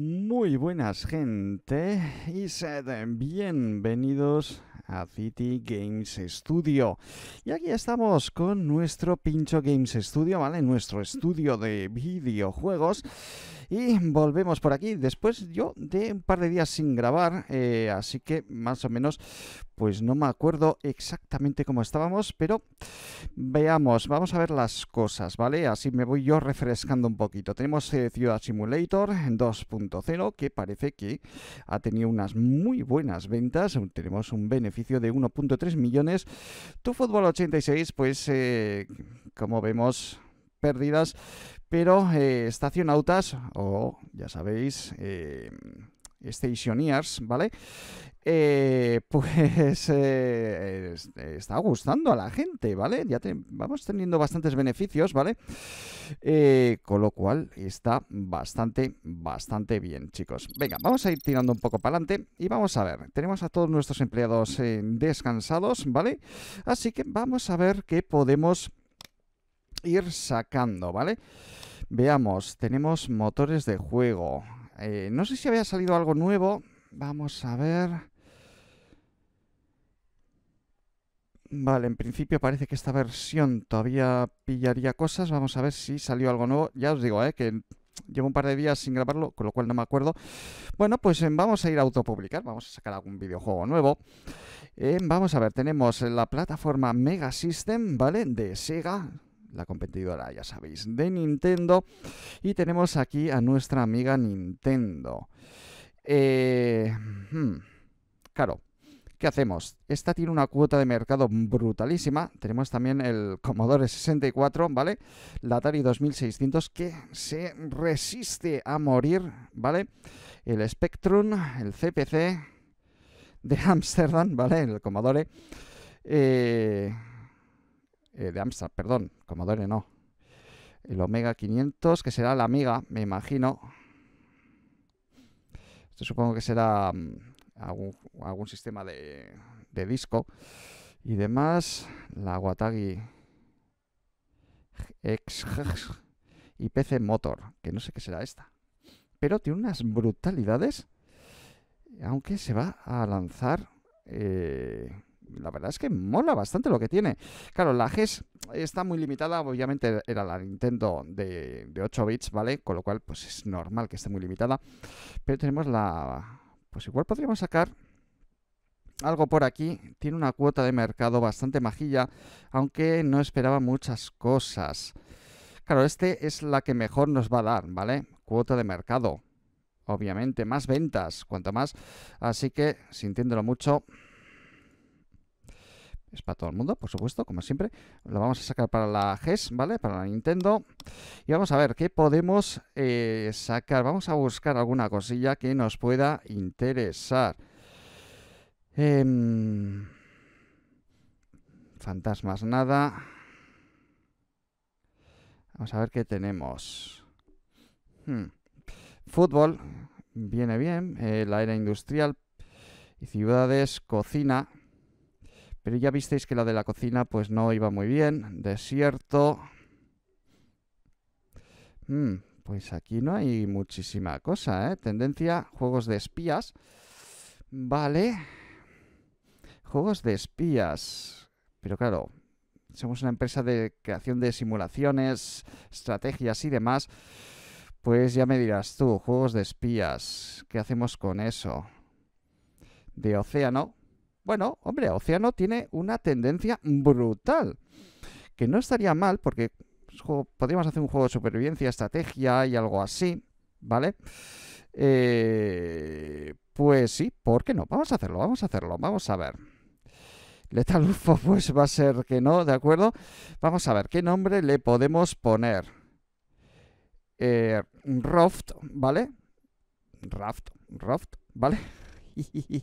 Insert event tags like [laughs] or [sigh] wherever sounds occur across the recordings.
Muy buenas gente y sed bienvenidos a City Games Studio. Y aquí estamos con nuestro Pincho Games Studio, ¿vale? Nuestro estudio de videojuegos. Y volvemos por aquí después yo de un par de días sin grabar, eh, así que más o menos pues no me acuerdo exactamente cómo estábamos, pero veamos, vamos a ver las cosas, ¿vale? Así me voy yo refrescando un poquito. Tenemos eh, Ciudad Simulator 2.0 que parece que ha tenido unas muy buenas ventas, tenemos un beneficio de 1.3 millones. Tu Fútbol 86 pues eh, como vemos pérdidas pero eh, estacionautas, o ya sabéis, eh, ¿vale? Eh, [laughs] pues eh, está gustando a la gente, ¿vale? Ya vamos teniendo bastantes beneficios, ¿vale? con lo cual está bastante, bastante bien, chicos. Venga, vamos a ir tirando un poco para adelante y vamos a ver. Tenemos a todos nuestros empleados descansados, ¿vale? Así que vamos a ver qué podemos ir sacando, ¿vale? vale Veamos, tenemos motores de juego. Eh, no sé si había salido algo nuevo. Vamos a ver. Vale, en principio parece que esta versión todavía pillaría cosas. Vamos a ver si salió algo nuevo. Ya os digo, eh, que llevo un par de días sin grabarlo, con lo cual no me acuerdo. Bueno, pues eh, vamos a ir a autopublicar, vamos a sacar algún videojuego nuevo. Eh, vamos a ver, tenemos la plataforma Mega System, ¿vale? De Sega, la competidora, ya sabéis, de Nintendo. Y tenemos aquí a nuestra amiga Nintendo. Eh, hmm, claro, ¿qué hacemos? Esta tiene una cuota de mercado brutalísima. Tenemos también el Commodore 64, ¿vale? La Atari 2600 que se resiste a morir, ¿vale? El Spectrum, el CPC de Amsterdam, ¿vale? El Commodore. Eh, eh, de Amstrad, perdón, Commodore no. El Omega 500, que será la Amiga, me imagino. Esto supongo que será mm, algún, sistema de, disco. Y demás, la Watagi X y PC Motor, que no sé qué será esta. Pero tiene unas brutalidades, aunque se va a lanzar eh, la verdad es que mola bastante lo que tiene. Claro, la GES está muy limitada, obviamente era la Nintendo de, 8 bits, ¿vale? Con lo cual, pues es normal que esté muy limitada. Pero tenemos la... Pues igual podríamos sacar algo por aquí. Tiene una cuota de mercado bastante majilla, aunque no esperaba muchas cosas. Claro, este es la que mejor nos va a dar, ¿vale? Cuota de mercado. Obviamente, más ventas, cuanto más. Así que, sintiéndolo mucho, es para todo el mundo, por supuesto, como siempre. Lo vamos a sacar para la GES, ¿vale? Para la Nintendo. Y vamos a ver qué podemos eh, sacar. Vamos a buscar alguna cosilla que nos pueda interesar. Em, fantasmas, nada. Vamos a ver qué tenemos. Hmm. Fútbol, viene bien. Eh, la era industrial. Y ciudades, cocina. Pero ya visteis que la de la cocina pues no iba muy bien. Desierto. Mm, pues aquí no hay muchísima cosa, ¿eh? Tendencia, juegos de espías. Vale. Juegos de espías. Pero claro, somos una empresa de creación de simulaciones, estrategias y demás. Pues ya me dirás tú, juegos de espías. ¿Qué hacemos con eso? De océano, bueno, hombre, Océano tiene una tendencia brutal. Que no estaría mal, porque pues, podríamos hacer un juego de supervivencia, estrategia y algo así, ¿vale? Eh, pues sí, ¿por qué no? Vamos a hacerlo, vamos a hacerlo, vamos a ver. Letal UFO, [laughs] pues va a ser que no, ¿de acuerdo? Vamos a ver, ¿qué nombre le podemos poner? Eh, Roft, ¿vale? Raft, Roft, ¿vale? [laughs]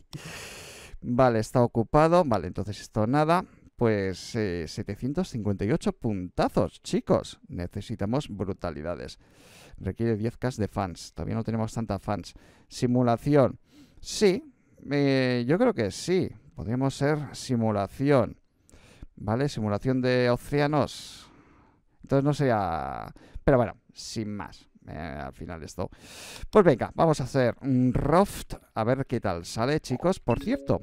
Vale, está ocupado. Vale, entonces esto nada. Pues 758 eh, puntazos, chicos. Necesitamos brutalidades. Requiere 10k de fans. Todavía no tenemos tanta fans. Simulación. Sí, eh, yo creo que sí. Podríamos ser simulación. ¿Vale? Simulación de océanos. Entonces no sería... Pero bueno, sin más. Eh, al final esto. Pues venga, vamos a hacer un roft. A ver qué tal sale, chicos. Por cierto,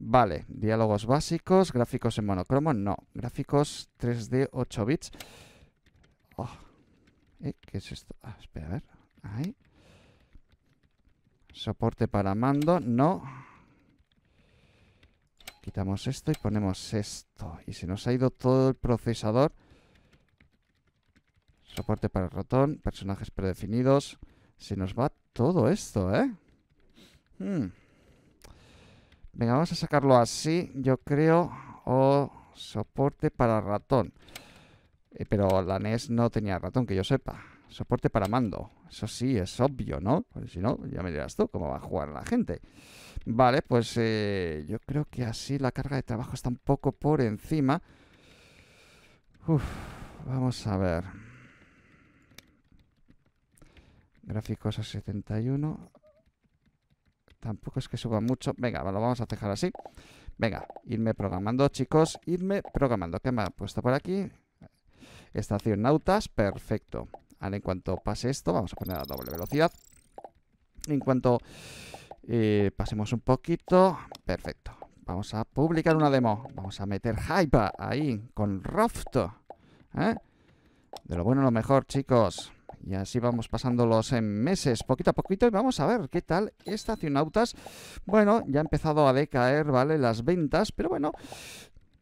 Vale, diálogos básicos, gráficos en monocromo, no. Gráficos 3D 8 bits. Oh, ¿eh? ¿Qué es esto? Ah, espera, a ver. Ahí. Soporte para mando, no. Quitamos esto y ponemos esto. Y se nos ha ido todo el procesador. Soporte para el ratón, personajes predefinidos. Se nos va todo esto, ¿eh? Hmm. Venga, vamos a sacarlo así, yo creo, o soporte para ratón. Eh, pero la NES no tenía ratón, que yo sepa. Soporte para mando. Eso sí, es obvio, ¿no? Porque si no, ya me dirás tú cómo va a jugar la gente. Vale, pues eh, yo creo que así la carga de trabajo está un poco por encima. Uf, vamos a ver. Gráficos a 71. Tampoco es que suba mucho. Venga, lo vamos a dejar así. Venga, irme programando, chicos. Irme programando. ¿Qué me ha puesto por aquí? Estación Nautas. Perfecto. Ahora, en cuanto pase esto, vamos a poner a doble velocidad. En cuanto eh, pasemos un poquito. Perfecto. Vamos a publicar una demo. Vamos a meter hype ahí con rofto. ¿eh? De lo bueno a lo mejor, chicos. Y así vamos pasándolos en meses, poquito a poquito, y vamos a ver qué tal Estacionautas. Bueno, ya ha empezado a decaer, ¿vale? Las ventas, pero bueno,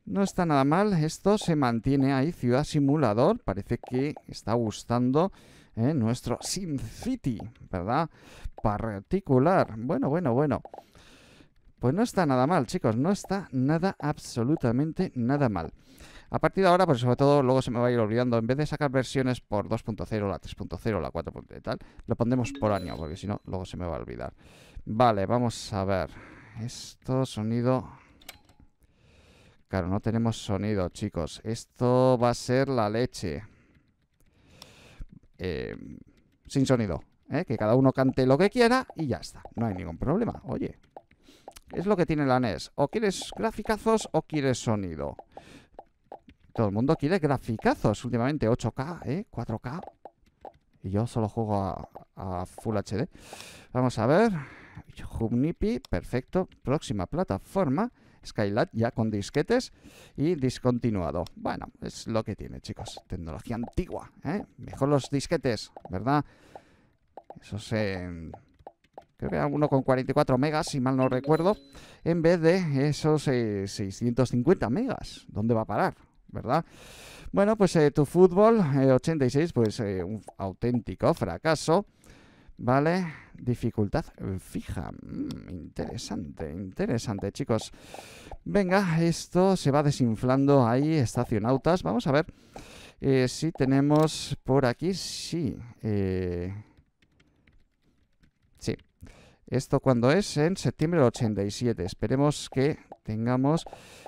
no está nada mal. Esto se mantiene ahí, Ciudad Simulador. Parece que está gustando ¿eh? nuestro Sim City, ¿verdad? Particular. Bueno, bueno, bueno. Pues no está nada mal, chicos, no está nada, absolutamente nada mal. A partir de ahora, pues sobre todo, luego se me va a ir olvidando, en vez de sacar versiones por 2.0, la 3.0, la 4.0 y tal, lo pondremos por año, porque si no, luego se me va a olvidar. Vale, vamos a ver. Esto, sonido... Claro, no tenemos sonido, chicos. Esto va a ser la leche. Eh, sin sonido. ¿eh? Que cada uno cante lo que quiera y ya está. No hay ningún problema. Oye, es lo que tiene la NES. O quieres graficazos o quieres sonido. Todo el mundo quiere graficazos últimamente. 8K, ¿eh? 4K. Y yo solo juego a, Full HD. Vamos a ver. Humnipi, perfecto. Próxima plataforma. Skylight ya con disquetes y discontinuado. Bueno, es lo que tiene, chicos. Tecnología antigua, ¿eh? Mejor los disquetes, ¿verdad? Eso se... Creo que era uno con 44 megas, si mal no recuerdo, en vez de esos 650 eh, megas. ¿Dónde va a parar? ¿verdad? Bueno, pues eh, tu fútbol 86, eh, pues eh, un auténtico fracaso, ¿vale? Dificultad fija, mm, interesante, interesante, chicos. Venga, esto se va desinflando ahí, estacionautas. Vamos a ver si tenemos por aquí, sí. sí. Esto cuando es en septiembre del 87. Esperemos que tengamos.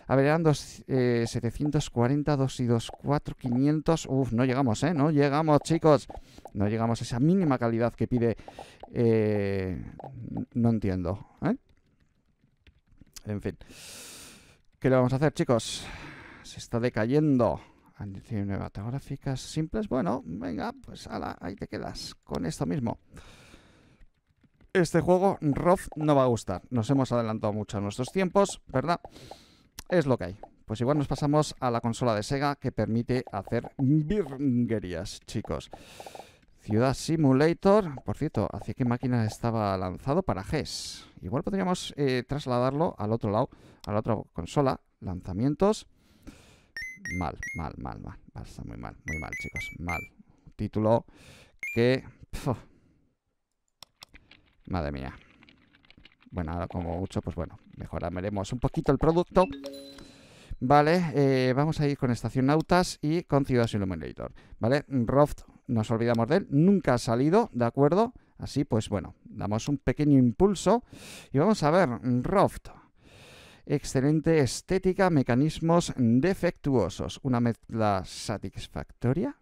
A ver, eran dos, 740, eh, 2 y 2, 4, 500. Uf, no llegamos, ¿eh? No llegamos, chicos. No llegamos a esa mínima calidad que pide. Eh, no entiendo, ¿eh? En fin. ¿Qué le vamos a hacer, chicos? Se está decayendo. nuevas gráficas simples. Bueno, venga, pues ala, ahí te quedas con esto mismo. Este juego, Roth, no va a gustar. Nos hemos adelantado mucho a nuestros tiempos, ¿verdad? Es lo que hay. Pues igual nos pasamos a la consola de Sega que permite hacer birnguerías, chicos. Ciudad Simulator, por cierto, ¿hacia qué máquina estaba lanzado? Para GES. Igual podríamos eh, trasladarlo al otro lado, a la otra consola. Lanzamientos. Mal, mal, mal, mal. Está muy mal, muy mal, chicos. Mal. Título que... Madre mía. Bueno, ahora como mucho, pues bueno, mejoraremos un poquito el producto. Vale, eh, vamos a ir con Estación Nautas y con Ciudad Illuminator. Vale, Roft, nos olvidamos de él, nunca ha salido, ¿de acuerdo? Así pues bueno, damos un pequeño impulso y vamos a ver Roft. Excelente estética, mecanismos defectuosos. Una mezcla satisfactoria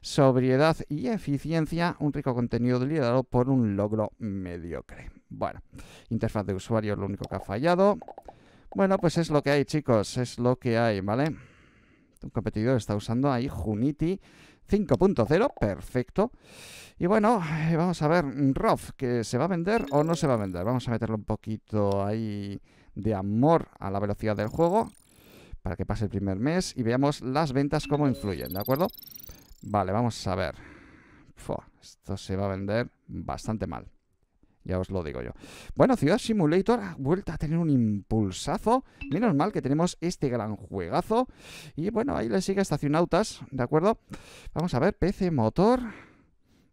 sobriedad y eficiencia, un rico contenido liderado por un logro mediocre. Bueno, interfaz de usuario lo único que ha fallado. Bueno, pues es lo que hay, chicos, es lo que hay, ¿vale? Un competidor está usando ahí Junity 5.0, perfecto. Y bueno, eh, vamos a ver, Rof, que se va a vender o no se va a vender. Vamos a meterle un poquito ahí de amor a la velocidad del juego para que pase el primer mes y veamos las ventas cómo influyen, ¿de acuerdo? Vale, vamos a ver. esto se va a vender bastante mal. Ya os lo digo yo. Bueno, Ciudad Simulator ha vuelto a tener un impulsazo. Menos mal que tenemos este gran juegazo. Y bueno, ahí le sigue Estacionautas, ¿de acuerdo? Vamos a ver, PC Motor.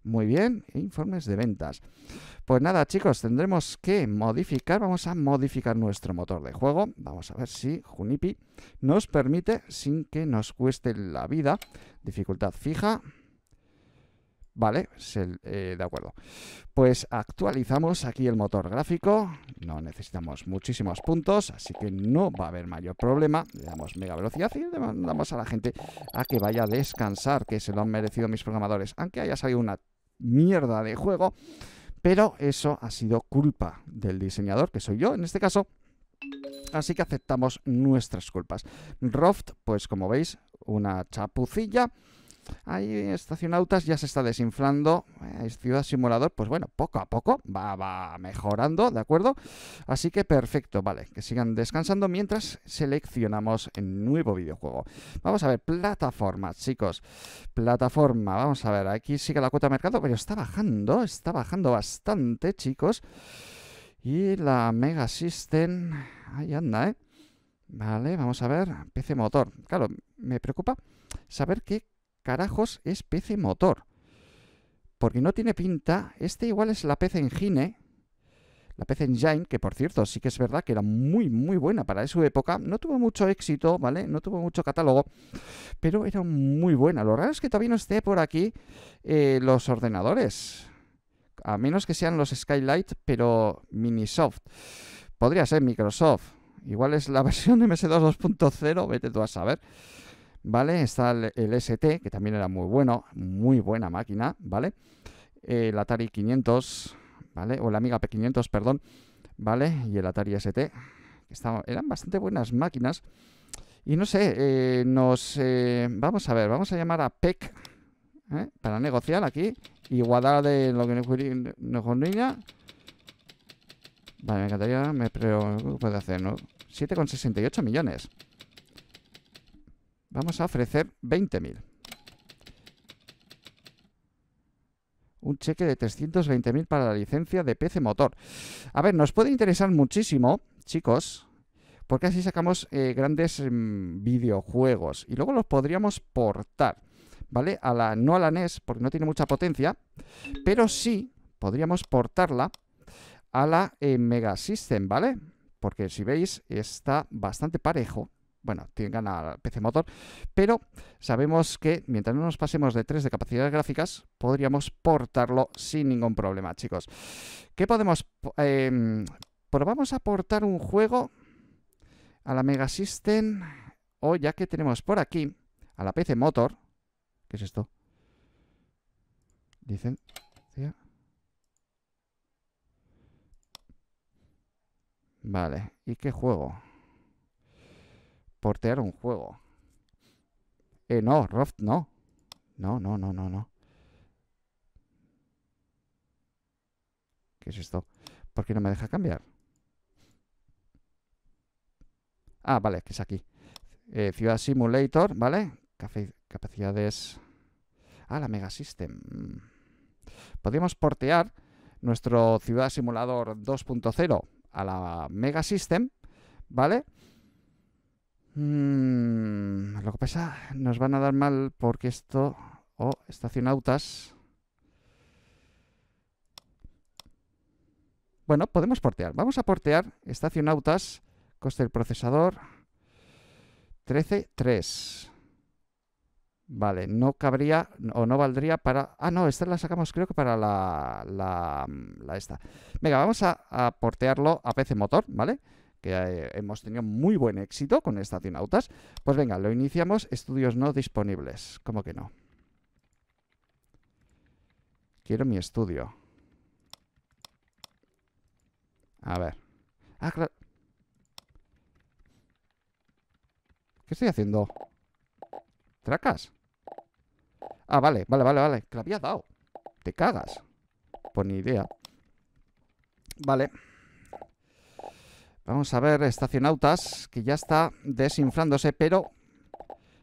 Muy bien, informes de ventas. Pues nada, chicos, tendremos que modificar, vamos a modificar nuestro motor de juego. Vamos a ver si Junipi nos permite, sin que nos cueste la vida, dificultad fija. Vale, eh, de acuerdo. Pues actualizamos aquí el motor gráfico. No necesitamos muchísimos puntos, así que no va a haber mayor problema. Le damos mega velocidad y le mandamos a la gente a que vaya a descansar, que se lo han merecido mis programadores. Aunque haya salido una mierda de juego, pero eso ha sido culpa del diseñador, que soy yo en este caso. Así que aceptamos nuestras culpas. Roft, pues como veis, una chapucilla. Ahí Estacionautas ya se está desinflando. Eh, ciudad Simulador, pues bueno, poco a poco va, va mejorando, ¿de acuerdo? Así que perfecto, vale, que sigan descansando mientras seleccionamos el nuevo videojuego. Vamos a ver, plataforma, chicos. Plataforma, vamos a ver, aquí sigue la cuota de mercado, pero está bajando, está bajando bastante, chicos. Y la Mega System, ahí anda, ¿eh? Vale, vamos a ver, PC motor. Claro, me preocupa saber qué carajos es PC motor? Porque no tiene pinta. Este igual es la PC Engine. La PC Engine, que por cierto, sí que es verdad que era muy, muy buena para su época. No tuvo mucho éxito, ¿vale? No tuvo mucho catálogo, pero era muy buena. Lo raro es que todavía no esté por aquí eh, los ordenadores. A menos que sean los Skylight, pero Minisoft. Podría ser Microsoft. Igual es la [laughs] versión de MS2 2.0, vete tú a saber. ¿vale? Está el, ST, que también era muy bueno, muy buena máquina, ¿vale? El Atari 500, ¿vale? O la Amiga P500, perdón, ¿vale? Y el Atari ST, que eran bastante buenas máquinas. Y no sé, eh, nos... Eh, vamos a ver, vamos a llamar a PEC ¿eh? para negociar aquí. Igualdad de lo que nos conviene. Vale, me encantaría, me puede hacer, ¿no? 7,68 millones. Vamos a ofrecer 20.000. Un cheque de 320.000 para la licencia de PC Motor. A ver, nos puede interesar muchísimo, chicos, porque así sacamos eh, grandes mm, videojuegos y luego los podríamos portar, ¿vale? A la, no a la NES, porque no tiene mucha potencia, pero sí podríamos portarla a la eh, Mega System, ¿vale? Porque si veis, está bastante parejo bueno, tengan a PC Motor, pero sabemos que mientras no nos pasemos de 3 de capacidades gráficas, podríamos portarlo sin ningún problema, chicos. ¿Qué podemos...? probamos em, pues a portar un juego a la Mega System, o ya que tenemos por aquí, a la PC Motor, ¿qué es esto? Dicen... Vale, ¿y qué juego? portear un juego. Eh, no, Roft no. No, no, no, no, no. ¿Qué es esto? ¿Por qué no me deja cambiar? Ah, vale, que es aquí. Eh, Ciudad Simulator, ¿vale? capacidades... Ah, la Mega System. Podríamos portear nuestro Ciudad Simulador 2.0 a la Mega System, ¿vale? Mm, lo que pasa, nos van a dar mal porque esto... Oh, estacionautas. Bueno, podemos portear. Vamos a portear estacionautas, coste del procesador, 13.3. Vale, no cabría o no valdría para... Ah, no, esta la sacamos creo que para la, la, esta. Venga, vamos a, a portearlo a PC Motor, ¿vale? vale que eh, hemos tenido muy buen éxito con Estacionautas. Pues venga, lo iniciamos, estudios no disponibles. ¿Cómo que no? Quiero mi estudio. A ver. Ah, ¿Qué estoy haciendo? ¿Tracas? Ah, vale, vale, vale, vale. Que la había dado. Te cagas. por pues ni idea. Vale. Vamos a ver, estacionautas, que ya está desinflándose, pero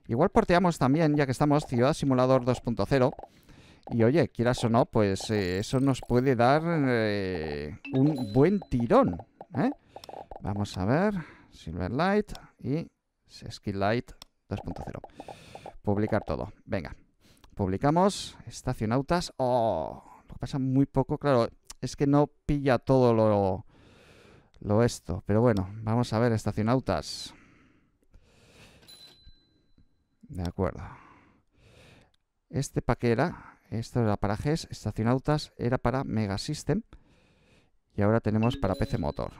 igual porteamos también, ya que estamos Ciudad Simulador 2.0. Y oye, quieras o no, pues eh, eso nos puede dar eh, un buen tirón. ¿eh? Vamos a ver, Silver Light y Skill Light 2.0. Publicar todo. Venga, publicamos estacionautas. Oh, lo que pasa muy poco, claro, es que no pilla todo lo lo esto. Pero bueno, vamos a ver, estacionautas. De acuerdo. Este paquera, esto era para GES, estacionautas era para Mega System. Y ahora tenemos para PC Motor.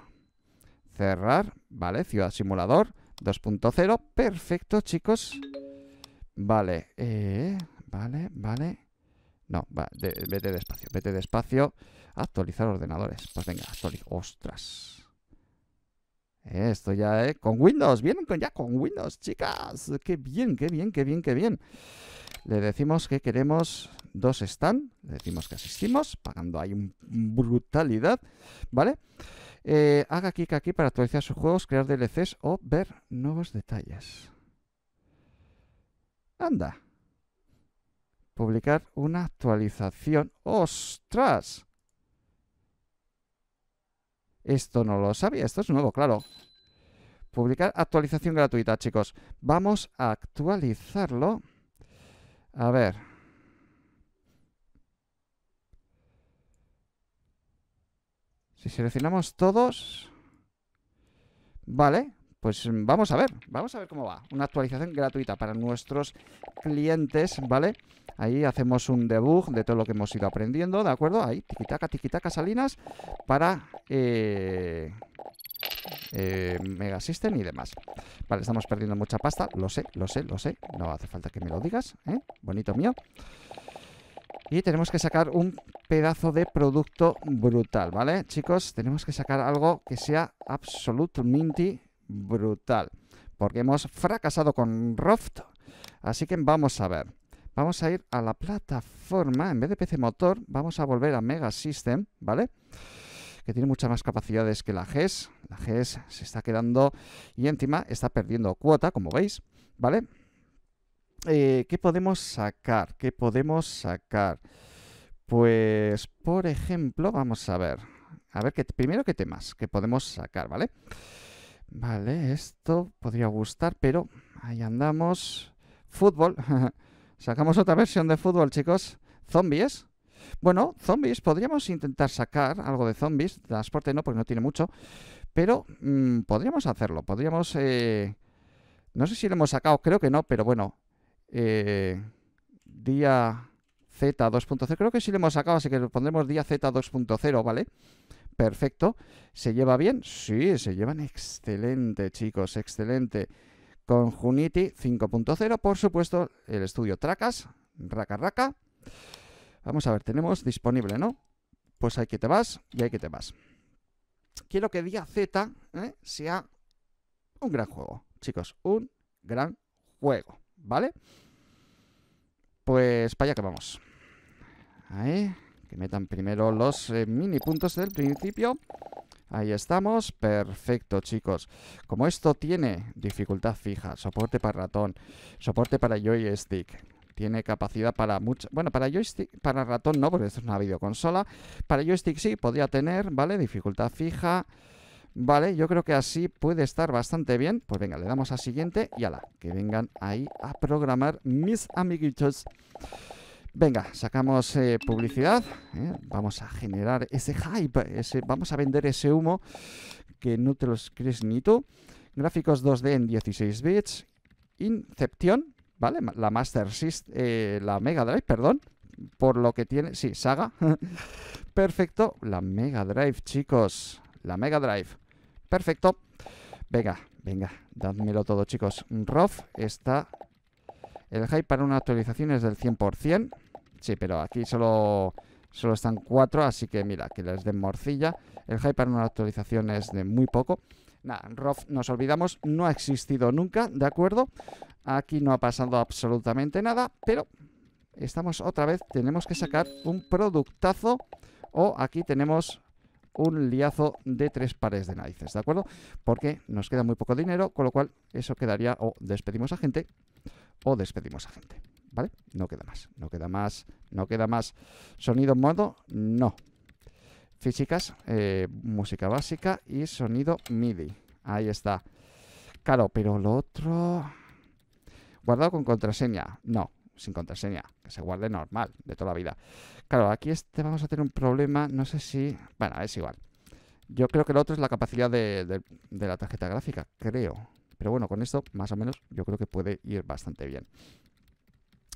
Cerrar, vale, Ciudad Simulador 2.0. Perfecto, chicos. Vale, eh, vale, vale. No, vete despacio, vete despacio. Actualizar ordenadores. Pues venga, actualizar. Ostras. Esto ya, ¿eh? Con Windows, vienen con, ya con Windows, chicas. Qué bien, qué bien, qué bien, qué bien. Le decimos que queremos dos stand, le decimos que asistimos, pagando ahí un brutalidad, ¿vale? Eh, haga clic aquí para actualizar sus juegos, crear DLCs o ver nuevos detalles. Anda. Publicar una actualización. ¡Ostras! Esto no lo sabía, esto es nuevo, claro. Publicar actualización gratuita, chicos. Vamos a actualizarlo. A ver. Si seleccionamos todos... Vale, pues mm, vamos a ver, vamos a ver cómo va. Una actualización gratuita para nuestros clientes, ¿vale? Ahí hacemos un debug de todo lo que hemos ido aprendiendo, ¿de acuerdo? Ahí, tiquitaca, tiquitaca, salinas, para eh, eh Mega y demás. Vale, estamos perdiendo mucha pasta, lo sé, lo sé, lo sé. No hace falta que me lo digas, ¿eh? Bonito mío. Y tenemos que sacar un pedazo de producto brutal, ¿vale? Chicos, tenemos que sacar algo que sea absolutamente brutal. Porque hemos fracasado con Roft. Así que vamos a ver. Vamos a ir a la plataforma. En vez de PC Motor, vamos a volver a Mega System, ¿vale? Que tiene muchas más capacidades que la GES. La GES se está quedando y encima está perdiendo cuota, como veis, ¿vale? Eh, ¿Qué podemos sacar? ¿Qué podemos sacar? Pues, por ejemplo, vamos a ver. A ver, qué primero qué temas que podemos sacar, ¿vale? vale Vale, esto podría gustar, pero ahí andamos. Fútbol. [laughs] Sacamos otra versión de fútbol, chicos. Zombies. Bueno, zombies. Podríamos intentar sacar algo de zombies. Transporte no, porque no tiene mucho. Pero mm, podríamos hacerlo. Podríamos... Eh, no sé si lo hemos sacado, creo que no, pero bueno. Eh... Día Z 2.0. Creo que sí lo hemos sacado, así que lo pondremos día Z 2.0, ¿vale? vale perfecto. ¿Se lleva bien? Sí, se llevan excelente, chicos, excelente. Con Junity 5.0, por supuesto, el estudio Tracas, Raca Raca. Vamos a ver, tenemos disponible, ¿no? Pues hay que te vas y hay que te vas. Quiero que Día Z ¿eh? sea un gran juego, chicos, un gran juego, ¿vale? Pues para allá que vamos. Ahí metan primero los eh, mini puntos del principio. Ahí estamos, perfecto chicos. Como esto tiene dificultad fija, soporte para ratón, soporte para joystick, tiene capacidad para mucho, bueno, para joystick, para ratón no, porque esto es una videoconsola, para joystick sí, podría tener, ¿vale? Dificultad fija, ¿vale? Yo creo que así puede estar bastante bien. Pues venga, le damos a siguiente y a la que vengan ahí a programar mis amiguitos. Venga, sacamos eh, publicidad, ¿eh? vamos a generar ese hype, vamos a vender ese humo que no te los crees ni tú. Gráficos 2D en 16 bits, Inception, ¿vale? La Master System, eh, la Mega Drive, perdón, por lo que tiene, sí, Saga. [laughs] Perfecto, la Mega Drive, chicos, la Mega Drive. Perfecto. Venga, venga, dádmelo todo, chicos. ROF está el hype para una actualización es del 100%. Sí, pero aquí solo, solo están cuatro, así que mira, que les den morcilla. El hype para una actualización es de muy poco. Nada, Roth nos olvidamos, no ha existido nunca, ¿de acuerdo? Aquí no ha pasado absolutamente nada, pero estamos otra vez, tenemos que sacar un productazo o aquí tenemos un liazo de tres pares de narices, ¿de acuerdo? Porque nos queda muy poco dinero, con lo cual eso quedaría o despedimos a gente o despedimos a gente. ¿vale? No queda más, no queda más, no queda más. Sonido modo, no. Físicas, eh, música básica y sonido MIDI. Ahí está. Claro, pero lo otro... Guardado con contraseña. No, sin contraseña. Que se guarde normal, de toda la vida. Claro, aquí este vamos a tener un problema. No sé si... Bueno, es igual. Yo creo que lo otro es la capacidad de la tarjeta gráfica, creo. Pero bueno, con esto más o menos yo creo que puede ir bastante bien.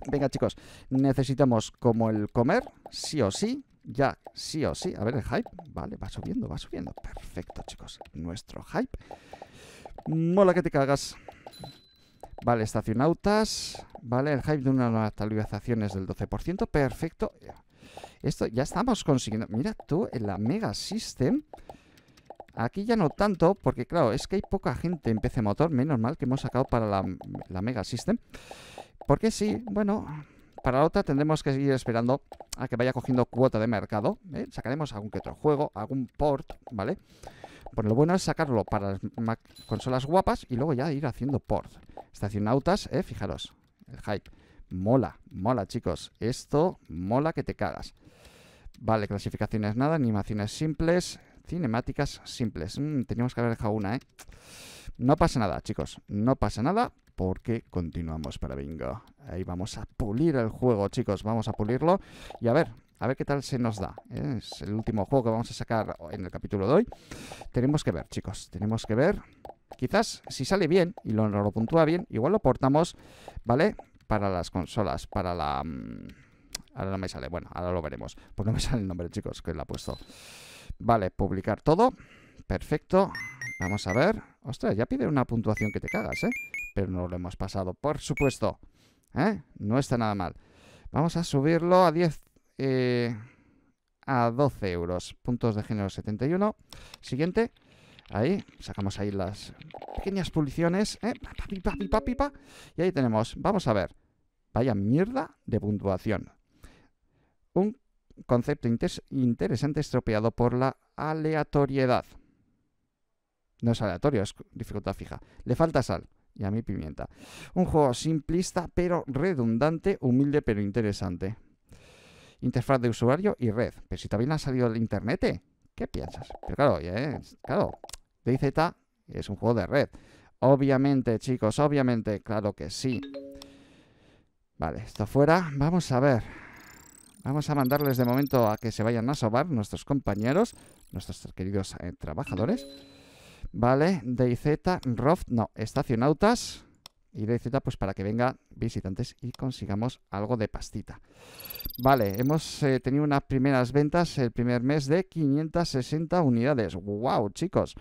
Venga, chicos, necesitamos como el comer, sí o sí, ya sí o sí. A ver, el hype, vale, va subiendo, va subiendo. Perfecto, chicos, nuestro hype. Mola que te cagas. Vale, estacionautas. Vale, el hype de una unas es del 12%. Perfecto. Esto ya estamos consiguiendo. Mira tú, en la Mega System Aquí ya no tanto, porque claro, es que hay poca gente en PC Motor, menos mal que hemos sacado para la, Mega System. Porque sí, bueno, para la otra tendremos que seguir esperando a que vaya cogiendo cuota de mercado. ¿eh? Sacaremos algún que otro juego, algún port, ¿vale? Por lo bueno es sacarlo para las consolas guapas y luego ya ir haciendo port. Estacionautas, ¿eh? fijaros, el hype. Mola, mola, chicos. Esto mola que te cagas. Vale, clasificaciones nada, animaciones simples. Cinemáticas simples. Mm, teníamos que haber dejado una, ¿eh? No pasa nada, chicos. No pasa nada porque continuamos para bingo. Ahí vamos a pulir el juego, chicos. Vamos a pulirlo y a ver, a ver qué tal se nos da. ¿eh? Es el último juego que vamos a sacar en el capítulo de hoy. Tenemos que ver, chicos. Tenemos que ver. Quizás si sale bien y lo, lo puntúa bien, igual lo portamos, ¿vale? Para las consolas, para la... Mm, ahora no me sale. Bueno, ahora lo veremos. Pues no me [laughs] sale el nombre, chicos, que le ha puesto. Vale, publicar todo. Perfecto. Vamos a ver. Ostras, ya pide una puntuación que te cagas, ¿eh? Pero no lo hemos pasado, por supuesto. ¿Eh? No está nada mal. Vamos a subirlo a 10... Eh, a 12 euros. Puntos de género 71. Siguiente. Ahí, sacamos ahí las pequeñas Puliciones ¿eh? y ahí tenemos, vamos a ver. Vaya mierda de puntuación. Un concepto interesante estropeado por la aleatoriedad. No es aleatorio, es dificultad fija. Le falta sal y a mí pimienta. Un juego simplista pero redundante, humilde pero interesante. Interfaz de usuario y red. Pero si también ha salido el internet, ¿eh? ¿qué piensas? Pero claro, ¿eh? es, claro, DZ es un juego de red. Obviamente, chicos, obviamente, claro que sí. Vale, esto fuera. Vamos a ver. Vamos a mandarles de momento a que se vayan a sobar nuestros compañeros, nuestros queridos eh, trabajadores. Vale, DZ Roft, no, estacionautas. Y DZ pues para que vengan visitantes y consigamos algo de pastita. Vale, hemos eh, tenido unas primeras ventas el primer mes de 560 unidades. ¡Wow, chicos!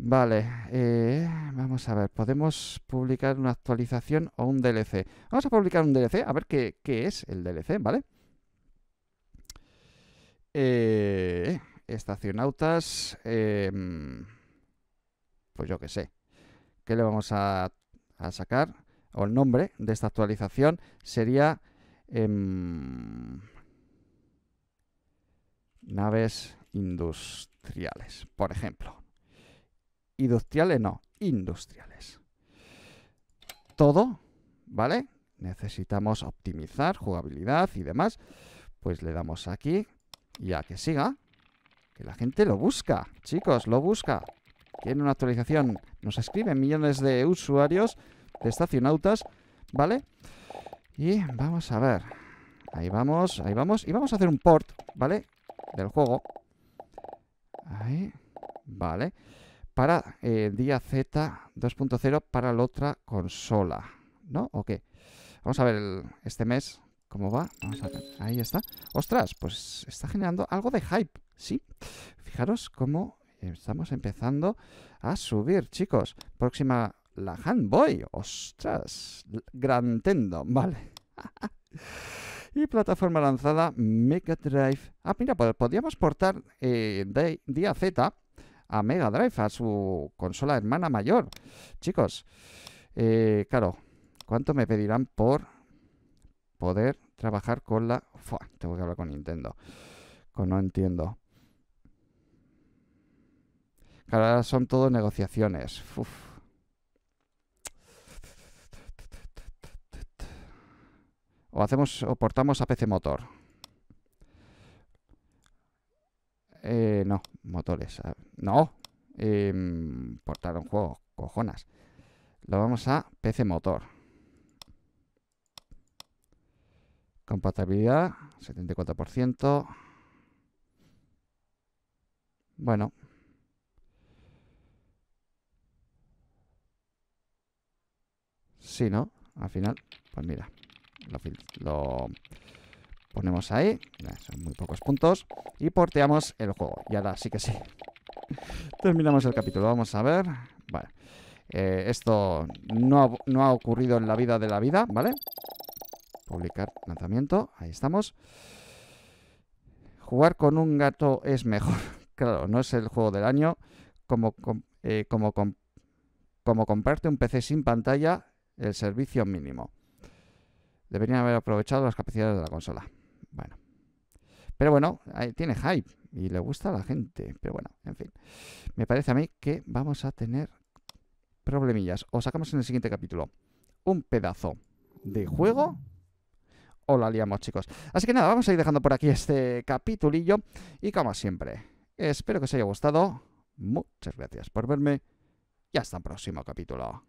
Vale, eh, vamos a ver, podemos publicar una actualización o un DLC. Vamos a publicar un DLC, a ver qué, es el DLC, ¿vale? Eh, estacionautas, eh, pues yo qué sé. ¿Qué le vamos a, a, sacar? O el nombre de esta actualización sería... Em, naves industriales, por ejemplo industriales no, industriales. Todo, ¿vale? Necesitamos optimizar jugabilidad y demás. Pues le damos aquí y que siga. Que la gente lo busca, chicos, lo busca. Tiene una actualización. Nos escriben millones de usuarios, de estacionautas, ¿vale? Y vamos a ver. Ahí vamos, ahí vamos. Y vamos a hacer un port, ¿vale? Del juego. Ahí, vale para el eh, día Z 2.0 para la otra consola, ¿no? ¿O qué? Vamos a ver este mes cómo va. Ahí está. Ostras, pues está generando algo de hype, ¿sí? Fijaros cómo estamos empezando a subir, chicos. Próxima la Handboy. Ostras, Grandendo. vale. [laughs] y plataforma lanzada Mega Drive. Ah, mira, podríamos portar eh, día Z a Mega Drive, a su consola hermana mayor. Chicos, eh, claro, ¿cuánto me pedirán por poder trabajar con la... tengo que hablar con Nintendo. Con no entiendo. Claro, ahora son todo negociaciones. O hacemos o portamos a PC Motor. Eh, no, motores. No. Eh, un juego cojonas. Lo vamos a PC Motor. Compatibilidad, 74%. Bueno. si ¿no? Al final, pues mira, lo, lo Ponemos ahí, son muy pocos puntos, y porteamos el juego. Y ahora sí que sí. [laughs] Terminamos el capítulo, vamos a ver. Vale. Eh, esto no ha, ocurrido en la vida de la vida, ¿vale? Publicar lanzamiento, ahí estamos. Jugar con un gato es mejor. [laughs] claro, no es el juego del año. Como, eh, como, como comprarte un PC sin pantalla, el servicio mínimo. Deberían haber aprovechado las capacidades de la consola. Bueno. Pero bueno, tiene hype y le gusta a la gente. Pero bueno, en fin. Me parece a mí que vamos a tener problemillas. O sacamos en el siguiente capítulo un pedazo de juego o la liamos, chicos. Así que nada, vamos a ir dejando por aquí este capitulillo. Y como siempre, espero que os haya gustado. Muchas gracias por verme y hasta el próximo capítulo.